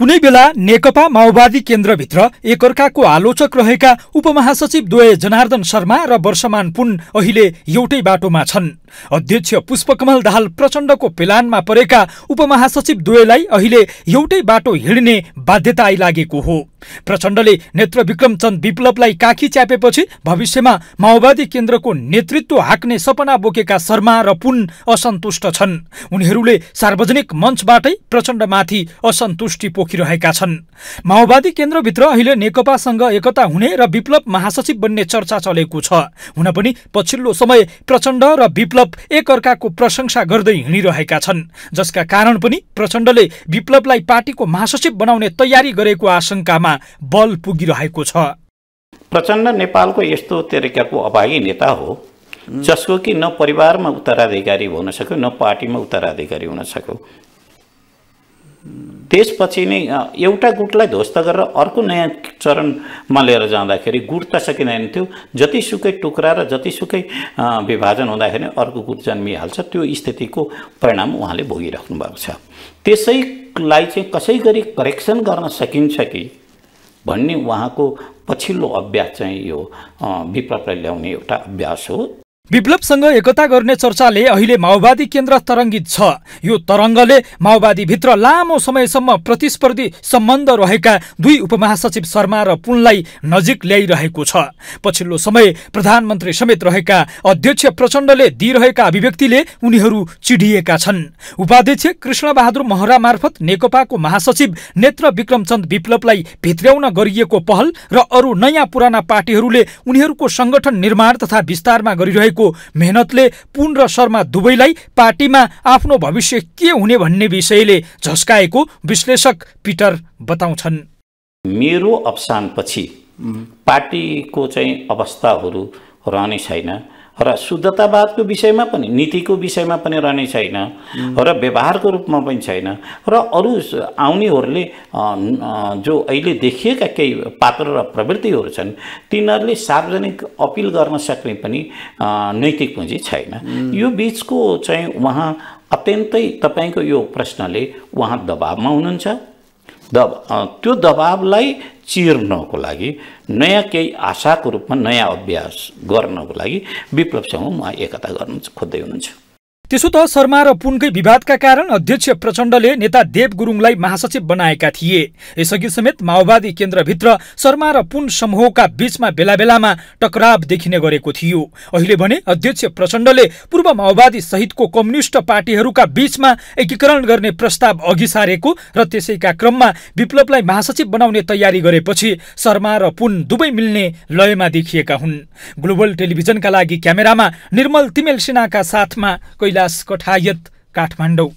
कुनै बेला नेकपा माओवादी केन्द्रभित्र एकअर्काको आलोचक रहेका उपमहासचिव द्वय जनार्दन शर्मा र वर्षमान पुन अहिले एउटै बाटोमा छन् अध्यक्ष पुष्पकमल दाहाल प्रचण्डको पेलानमा परेका उपमहासचिव दुवैलाई अहिले एउटै बाटो हिँड्ने बाध्यता आइलागेको हो प्रचण्डले नेत्र विक्रमचन्द विप्लवलाई काखी च्यापेपछि भविष्यमा माओवादी केन्द्रको नेतृत्व हाक्ने सपना बोकेका शर्मा र पुन असन्तुष्ट छन् उनीहरूले सार्वजनिक मञ्चबाटै प्रचण्डमाथि असन्तुष्टि पोखिरहेका छन् माओवादी केन्द्रभित्र अहिले नेकपासँग एकता हुने र विप्लव महासचिव बन्ने चर्चा चलेको छ हुन पनि पछिल्लो समय प्रचण्ड र विप्लव विप्लव अर्काको प्रशंसा गर्दै हिँडिरहेका छन् जसका कारण पनि प्रचण्डले विप्लवलाई पार्टीको महासचिव बनाउने तयारी गरेको आशंकामा बल पुगिरहेको छ प्रचण्ड नेपालको यस्तो तरिकाको अभागी नेता हो जसको कि न परिवारमा उत्तराधिकारी हुन सक्यो न पार्टीमा उत्तराधिकारी हुन सक्यो त्यसपछि नै एउटा गुटलाई ध्वस्त गरेर अर्को नयाँ चरणमा लिएर जाँदाखेरि गुट त सकिँदैन थियो जतिसुकै टुक्रा र जतिसुकै विभाजन हुँदाखेरि अर्को गुट जन्मिहाल्छ त्यो स्थितिको परिणाम उहाँले भोगिराख्नु भएको छ त्यसैलाई चाहिँ कसै गरी करेक्सन गर्न सकिन्छ कि भन्ने उहाँको पछिल्लो अभ्यास चाहिँ यो विप्लवलाई ल्याउने एउटा अभ्यास हो विप्लवसँग एकता गर्ने चर्चाले अहिले माओवादी केन्द्र तरङ्गित छ यो तरङ्गले माओवादीभित्र लामो समयसम्म प्रतिस्पर्धी सम्बन्ध रहेका दुई उपमहासचिव शर्मा र पुनलाई नजिक ल्याइरहेको छ पछिल्लो समय प्रधानमन्त्री समेत रहेका अध्यक्ष प्रचण्डले दिइरहेका अभिव्यक्तिले उनीहरू चिडिएका छन् उपाध्यक्ष कृष्णबहादुर महरा मार्फत नेकपाको महासचिव नेत्र विक्रमचन्द विप्लवलाई भित्र्याउन गरिएको पहल र अरू नयाँ पुराना पार्टीहरूले उनीहरूको सङ्गठन निर्माण तथा विस्तारमा गरिरहेको गरेको मेहनतले पुन र शर्मा दुवैलाई पार्टीमा आफ्नो भविष्य के हुने भन्ने विषयले झस्काएको विश्लेषक पिटर बताउँछन् मेरो अवसानपछि पार्टीको चाहिँ अवस्थाहरू रहने छैन र शुद्धतावादको विषयमा पनि नीतिको विषयमा पनि रहने छैन र व्यवहारको रूपमा पनि छैन र अरू आउनेहरूले जो अहिले देखिएका केही पात्र र प्रवृत्तिहरू छन् तिनीहरूले सार्वजनिक अपिल गर्न सक्ने पनि नैतिक पुँजी छैन यो बिचको चाहिँ उहाँ अत्यन्तै तपाईँको यो प्रश्नले उहाँ दबावमा हुनुहुन्छ दब त्यो दबावलाई चिर्नको लागि नयाँ केही आशाको रूपमा नयाँ अभ्यास गर्नको लागि विप्लवसँग म एकता गर्नु खोज्दै हुनुहुन्छ त्यसो त शर्मा र पुनकै विवादका कारण अध्यक्ष प्रचण्डले नेता देव गुरुङलाई महासचिव बनाएका थिए यसअघि समेत माओवादी केन्द्रभित्र शर्मा र पुन समूहका बीचमा बेला बेलामा टकराव देखिने गरेको थियो अहिले भने अध्यक्ष प्रचण्डले पूर्व माओवादी सहितको कम्युनिष्ट पार्टीहरूका बीचमा एकीकरण गर्ने प्रस्ताव अघि सारेको र त्यसैका क्रममा विप्लवलाई महासचिव बनाउने तयारी गरेपछि शर्मा र पुन दुवै मिल्ने लयमा देखिएका हुन् ग्लोबल टेलिभिजनका लागि क्यामेरामा निर्मल तिमेल सिन्हाका साथमा कैला कैलाश कठायत काठमाडौँ